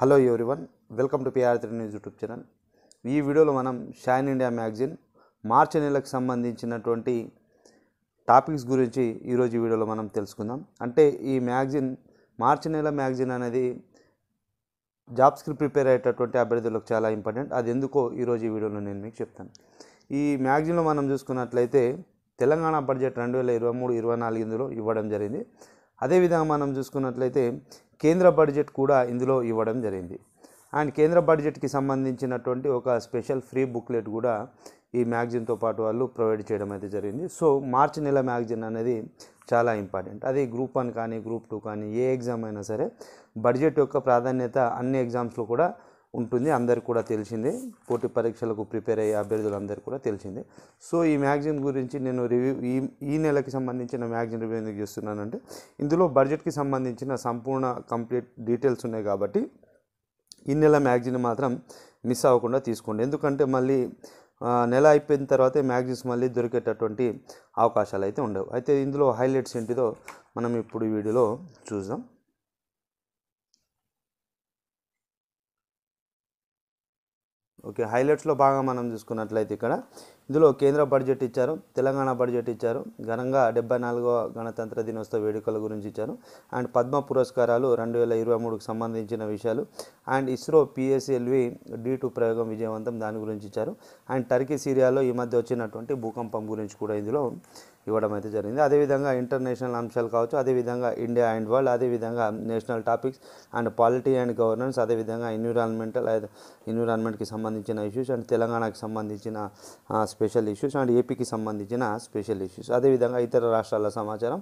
hello everyone welcome to PR three news YouTube channel ఈ వీడియోలో మనం షైన్ ఇండియా మ్యాగజైన్ మార్చి నెలకు సంబంధించినటువంటి టాపిక్స్ గురించి ఈరోజు ఈ వీడియోలో మనం తెలుసుకుందాం అంటే ఈ మ్యాగజైన్ మార్చి నెల మ్యాగజైన్ అనేది జాబ్ స్కిల్ ప్రిపేర్ అయ్యేటటువంటి అభ్యర్థులకు చాలా ఇంపార్టెంట్ అది ఎందుకో ఈరోజు ఈ వీడియోలో నేను మీకు చెప్తాను ఈ మ్యాగజైన్లో మనం చూసుకున్నట్లయితే తెలంగాణ బడ్జెట్ రెండు వేల ఇరవై మూడు ఇరవై నాలుగు ఇందులో ఇవ్వడం జరిగింది అదేవిధంగా మనం చూసుకున్నట్లయితే కేంద్ర బడ్జెట్ కూడా ఇందులో ఇవ్వడం జరిగింది అండ్ కేంద్ర బడ్జెట్కి సంబంధించినటువంటి ఒక స్పెషల్ ఫ్రీ బుక్లెట్ కూడా ఈ మ్యాగజిన్తో పాటు వాళ్ళు ప్రొవైడ్ చేయడం అయితే జరిగింది సో మార్చ్ నెల మ్యాగజిన్ అనేది చాలా ఇంపార్టెంట్ అది గ్రూప్ వన్ కానీ గ్రూప్ టూ కానీ ఏ ఎగ్జామ్ అయినా సరే బడ్జెట్ యొక్క ప్రాధాన్యత అన్ని ఎగ్జామ్స్లో కూడా ఉంటుంది అందరికి కూడా తెలిసిందే పోటీ పరీక్షలకు ప్రిపేర్ అయ్యే అభ్యర్థులందరికీ కూడా తెలిసిందే సో ఈ మ్యాగజైన్ గురించి నేను రివ్యూ ఈ ఈ నెలకి సంబంధించిన మ్యాగజైన్ రివ్యూ ఎందుకు చేస్తున్నానంటే ఇందులో బడ్జెట్కి సంబంధించిన సంపూర్ణ కంప్లీట్ డీటెయిల్స్ ఉన్నాయి కాబట్టి ఈ నెల మ్యాగజైన్ మాత్రం మిస్ అవ్వకుండా తీసుకోండి ఎందుకంటే మళ్ళీ నెల అయిపోయిన తర్వాత మ్యాగజైన్స్ మళ్ళీ దొరికేటటువంటి అవకాశాలు అయితే ఉండవు అయితే ఇందులో హైలైట్స్ ఏంటిదో మనం ఇప్పుడు వీడియోలో చూద్దాం ఓకే హైలైట్స్లో బాగా మనం చూసుకున్నట్లయితే ఇక్కడ ఇందులో కేంద్ర బడ్జెట్ ఇచ్చారు తెలంగాణ బడ్జెట్ ఇచ్చారు ఘనంగా డెబ్బై నాలుగవ గణతంత్ర దినోత్సవ వేడుకల గురించి ఇచ్చారు అండ్ పద్మ పురస్కారాలు రెండు వేల ఇరవై మూడుకు సంబంధించిన విషయాలు and ISRO PSLV D two ప్రయోగం విజయవంతం దాని గురించి ఇచ్చారు అండ్ టర్కీ సిరియాలో ఈ మధ్య వచ్చినటువంటి భూకంపం గురించి కూడా ఇందులో ఇవ్వడం అయితే జరిగింది అదేవిధంగా ఇంటర్నేషనల్ అంశాలు కావచ్చు అదేవిధంగా ఇండియా అండ్ వరల్డ్ అదేవిధంగా national topics and polity and governance అదేవిధంగా ఎన్విరాన్మెంటల్ ఎన్విరాన్మెంట్కి సంబంధించిన ఇష్యూస్ అండ్ తెలంగాణకి సంబంధించిన స్పెషల్ ఇష్యూస్ అండ్ ఏపీకి సంబంధించిన స్పెషల్ ఇష్యూస్ అదేవిధంగా ఇతర రాష్ట్రాల సమాచారం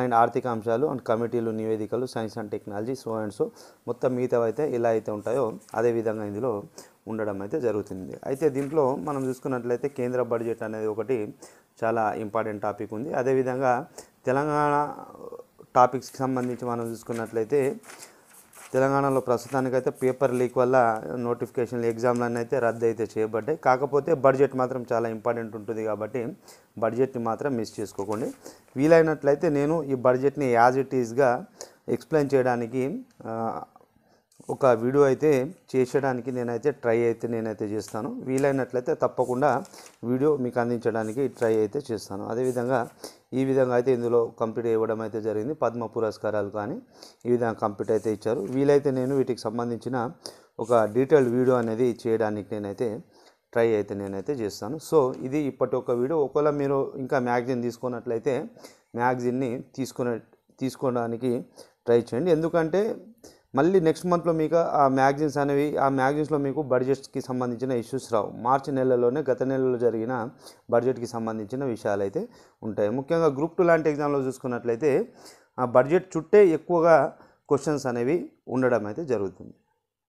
అండ్ ఆర్థిక అంశాలు అండ్ కమిటీలు నివేదికలు science and technology so and so మొత్తం మిగతా అయితే ఎలా అయితే ఉంటాయో అదేవిధంగా ఇందులో ఉండడం అయితే జరుగుతుంది అయితే దీంట్లో మనం చూసుకున్నట్లయితే కేంద్ర బడ్జెట్ అనేది ఒకటి చాలా ఇంపార్టెంట్ టాపిక్ ఉంది అదేవిధంగా తెలంగాణ టాపిక్స్కి సంబంధించి మనం చూసుకున్నట్లయితే తెలంగాణలో ప్రస్తుతానికైతే పేపర్ లీక్ వల్ల నోటిఫికేషన్లు అన్నీ అయితే రద్దు అయితే చేయబడ్డాయి కాకపోతే బడ్జెట్ మాత్రం చాలా ఇంపార్టెంట్ ఉంటుంది కాబట్టి బడ్జెట్ని మాత్రం మిస్ చేసుకోకండి వీలైనట్లయితే నేను ఈ బడ్జెట్ని యాజ్ ఇట్ ఈజ్గా ఎక్స్ప్లెయిన్ చేయడానికి ఒక వీడియో అయితే చేసేయడానికి నేనైతే ట్రై అయితే నేనైతే చేస్తాను వీలైనట్లయితే తప్పకుండా వీడియో మీకు అందించడానికి ట్రై అయితే చేస్తాను అదేవిధంగా ఈ విధంగా అయితే ఇందులో కంప్లీట్ ఇవ్వడం అయితే జరిగింది పద్మ పురస్కారాలు కానీ ఈ విధంగా కంప్లీట్ అయితే ఇచ్చారు వీలైతే నేను వీటికి సంబంధించిన ఒక డీటెయిల్డ్ వీడియో అనేది చేయడానికి నేనైతే ట్రై అయితే నేనైతే చేస్తాను సో ఇది ఇప్పటి ఒక వీడియో ఒకవేళ మీరు ఇంకా మ్యాగజిన్ తీసుకున్నట్లయితే మ్యాగజిన్ని తీసుకునే తీసుకోవడానికి ట్రై చేయండి ఎందుకంటే మళ్ళీ నెక్స్ట్ మంత్లో మీకు ఆ మ్యాగజైన్స్ అనేవి ఆ మ్యాగజైన్స్లో మీకు బడ్జెట్స్కి సంబంధించిన ఇష్యూస్ రావు మార్చి నెలలోనే గత నెలలో జరిగిన బడ్జెట్కి సంబంధించిన విషయాలు అయితే ఉంటాయి ముఖ్యంగా గ్రూప్ టూ లాంటి ఎగ్జామ్లో చూసుకున్నట్లయితే ఆ బడ్జెట్ చుట్టే ఎక్కువగా క్వశ్చన్స్ అనేవి ఉండడం అయితే జరుగుతుంది